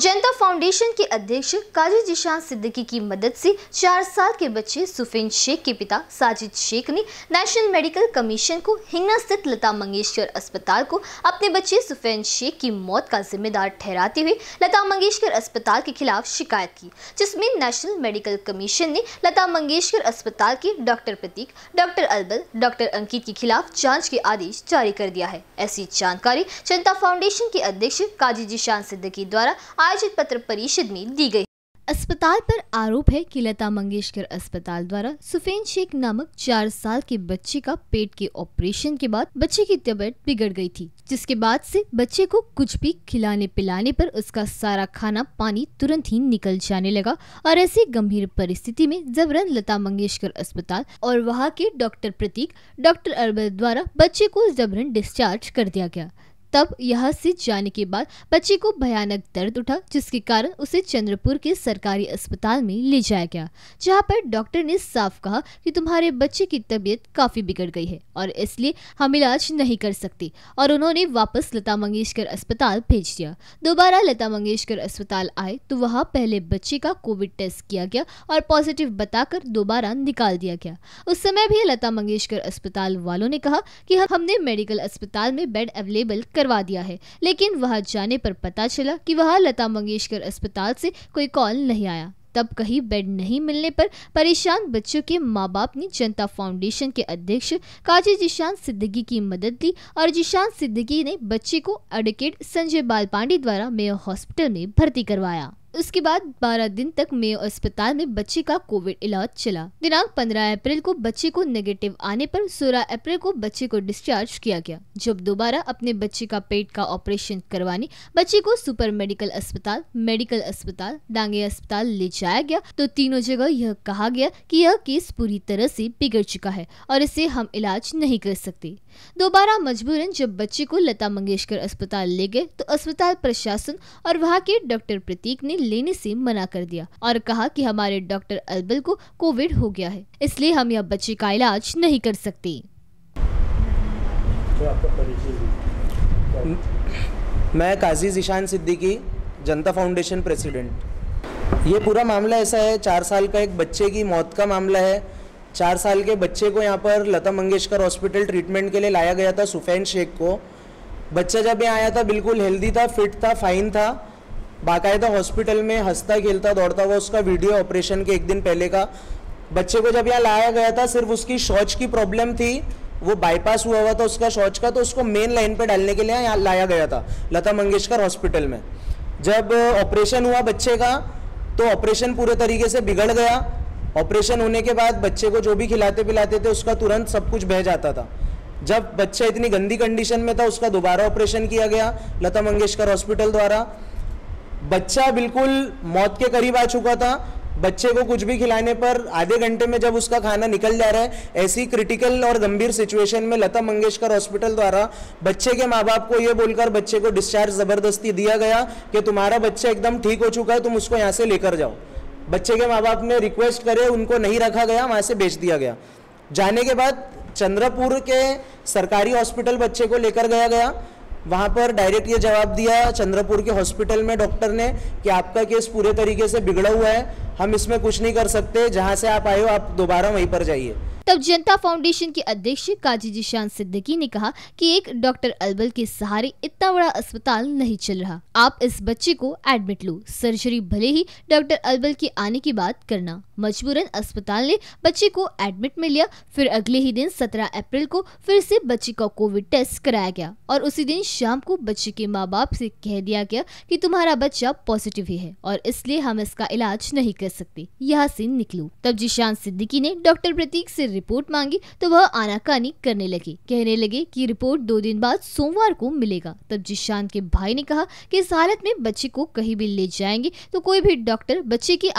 जनता फाउंडेशन के अध्यक्ष काजी जिशान सिद्दीकी की मदद से चार साल के बच्चे सुफेन शेख के पिता साजिद शेख ने नेशनल मेडिकल कमीशन को हिंगना स्थित लता मंगेशकर अस्पताल को अपने बच्चे सुफेन शेख की मौत का जिम्मेदार ठहराते हुए लता मंगेशकर अस्पताल के खिलाफ शिकायत की जिसमें नेशनल मेडिकल कमीशन ने लता मंगेशकर अस्पताल के doctor Pratik doctor Albal doctor Ankit के खिलाफ जाँच के आदेश जारी कर दिया है ऐसी जानकारी जनता फाउंडेशन के अध्यक्ष काजी जिशान सिद्दीकी द्वारा आयोजित पत्र परिषद में दी गई अस्पताल पर आरोप है कि लता मंगेशकर अस्पताल द्वारा सुफेन शेख नामक चार साल के बच्चे का पेट के ऑपरेशन के बाद बच्चे की तबीयत बिगड़ गई थी जिसके बाद से बच्चे को कुछ भी खिलाने पिलाने पर उसका सारा खाना पानी तुरंत ही निकल जाने लगा और ऐसी गंभीर परिस्थिति में जबरन लता मंगेशकर अस्पताल और वहाँ के डॉक्टर प्रतीक डॉक्टर अरबल द्वारा बच्चे को जबरन डिस्चार्ज कर दिया गया तब यहाँ से जाने के बाद बच्चे को भयानक दर्द उठा जिसके कारण उसे चंद्रपुर के सरकारी अस्पताल में ले जाया गया जहाँ पर डॉक्टर ने साफ कहा कि तुम्हारे बच्चे की तबीयत काफ़ी बिगड़ गई है और इसलिए हम इलाज नहीं कर सकते और उन्होंने वापस लता मंगेशकर अस्पताल भेज दिया दोबारा लता मंगेशकर अस्पताल आए तो वहाँ पहले बच्चे का कोविड टेस्ट किया गया और पॉजिटिव बताकर दोबारा निकाल दिया गया उस समय भी लता मंगेशकर अस्पताल वालों ने कहा कि हमने मेडिकल अस्पताल में बेड अवेलेबल करवा दिया है लेकिन वहाँ जाने पर पता चला कि वहाँ लता मंगेशकर अस्पताल से कोई कॉल नहीं आया तब कहीं बेड नहीं मिलने पर परेशान बच्चों के माँ बाप ने जनता फाउंडेशन के अध्यक्ष काजी जिशान सिद्दीकी की मदद ली और जिशान सिद्दीकी ने बच्चे को एडवोकेट संजय बाल पांडे द्वारा मेयर हॉस्पिटल में भर्ती करवाया उसके बाद 12 दिन तक मेयो अस्पताल में बच्चे का कोविड इलाज चला दिनांक 15 अप्रैल को बच्चे को नेगेटिव आने पर 16 अप्रैल को बच्चे को डिस्चार्ज किया गया जब दोबारा अपने बच्चे का पेट का ऑपरेशन करवाने बच्चे को सुपर मेडिकल अस्पताल मेडिकल अस्पताल डांगे अस्पताल ले जाया गया तो तीनों जगह यह कहा गया की यह केस पूरी तरह से बिगड़ चुका है और इसे हम इलाज नहीं कर सकते दोबारा मजबूरन जब बच्चे को लता मंगेशकर अस्पताल ले गए तो अस्पताल प्रशासन और वहाँ के डॉक्टर प्रतीक ने लेने से मना कर दिया और कहा कि हमारे डॉक्टर अलबल को कोविड हो गया है इसलिए हम यह बच्चे का इलाज नहीं कर सकते तो मैं काजी जिशान सिद्दीकी जनता फाउंडेशन प्रेसिडेंट ये पूरा मामला ऐसा है चार साल का एक बच्चे की मौत का मामला है चार साल के बच्चे को यहाँ पर लता मंगेशकर हॉस्पिटल ट्रीटमेंट के लिए लाया गया था सुफैन शेख को बच्चा जब यहाँ आया था बिल्कुल हेल्दी था फिट था फाइन था बाकायदा हॉस्पिटल में हंसता खेलता दौड़ता हुआ उसका वीडियो ऑपरेशन के एक दिन पहले का बच्चे को जब यहाँ लाया गया था सिर्फ उसकी शौच की प्रॉब्लम थी वो बाईपास हुआ हुआ था उसका शौच का तो उसको मेन लाइन पे डालने के लिए यहाँ लाया गया था लता मंगेशकर हॉस्पिटल में जब ऑपरेशन हुआ बच्चे का तो ऑपरेशन पूरे तरीके से बिगड़ गया ऑपरेशन होने के बाद बच्चे को जो भी खिलाते पिलाते थे उसका तुरंत सब कुछ बह जाता था जब बच्चा इतनी गंदी कंडीशन में था उसका दोबारा ऑपरेशन किया गया लता मंगेशकर हॉस्पिटल द्वारा बच्चा बिल्कुल मौत के करीब आ चुका था बच्चे को कुछ भी खिलाने पर आधे घंटे में जब उसका खाना निकल जा रहा है ऐसी क्रिटिकल और गंभीर सिचुएशन में लता मंगेशकर हॉस्पिटल द्वारा बच्चे के माँ बाप को ये बोलकर बच्चे को डिस्चार्ज ज़बरदस्ती दिया गया कि तुम्हारा बच्चा एकदम ठीक हो चुका है तुम उसको यहाँ से लेकर जाओ बच्चे के माँ बाप ने रिक्वेस्ट करे उनको नहीं रखा गया वहाँ से बेच दिया गया जाने के बाद चंद्रपुर के सरकारी हॉस्पिटल बच्चे को लेकर गया गया वहाँ पर डायरेक्ट ये जवाब दिया चंद्रपुर के हॉस्पिटल में डॉक्टर ने कि आपका केस पूरे तरीके से बिगड़ा हुआ है हम इसमें कुछ नहीं कर सकते जहाँ से आप आए हो आप दोबारा वहीं पर जाइए तब जनता फाउंडेशन के अध्यक्ष काजी जिशान सिद्दीकी ने कहा कि एक डॉक्टर अलबल के सहारे इतना बड़ा अस्पताल नहीं चल रहा आप इस बच्चे को एडमिट लो सर्जरी भले ही डॉक्टर अलबल के आने की बात करना मजबूरन अस्पताल ने बच्चे को एडमिट में लिया फिर अगले ही दिन 17 अप्रैल को फिर से बच्चे का कोविड टेस्ट कराया गया और उसी दिन शाम को बच्चे के माँ बाप ऐसी कह दिया गया की तुम्हारा बच्चा पॉजिटिव ही है और इसलिए हम इसका इलाज नहीं कर रह सकते यहाँ से निकलो तब जिशान सिद्दीकी ने डॉक्टर प्रतीक से रिपोर्ट मांगी तो वह आनाकानी करने लगे कहने लगे कि रिपोर्ट दो दिन बाद सोमवार को मिलेगा तब जिशान के भाई ने कहा कि इस हालत में बच्चे को कहीं भी ले जाएंगे तो कोई भी डॉक्टर बच्चे की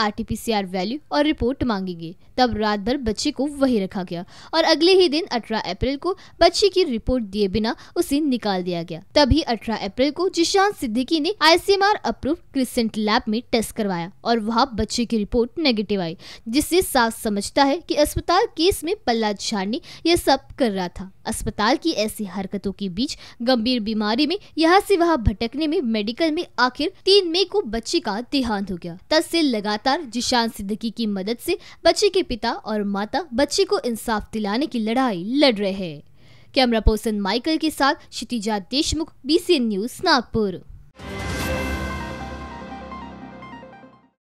आर वैल्यू और रिपोर्ट मांगेंगे तब रात भर बच्चे को वही रखा गया और अगले ही दिन अठारह अप्रैल को बच्चे की रिपोर्ट दिए बिना उसे निकाल दिया गया तभी अठारह अप्रैल को जिशान सिद्दीकी ने I R approve crescent lab में टेस्ट करवाया और वहाँ बच्चे की रिपोर्ट नेगेटिव आई जिससे साफ समझता है कि अस्पताल केस में पल्ला झाड़ने यह सब कर रहा था अस्पताल की ऐसी हरकतों के बीच गंभीर बीमारी में यहाँ से वहाँ भटकने में मेडिकल में आखिर तीन मई को बच्चे का देहांत हो गया तब से लगातार जिशान सिद्दकी की मदद से बच्चे के पिता और माता बच्चे को इंसाफ दिलाने की लड़ाई लड़ रहे हैं कैमरा पर्सन माइकल के साथ क्षितिजा देशमुख बी न्यूज नागपुर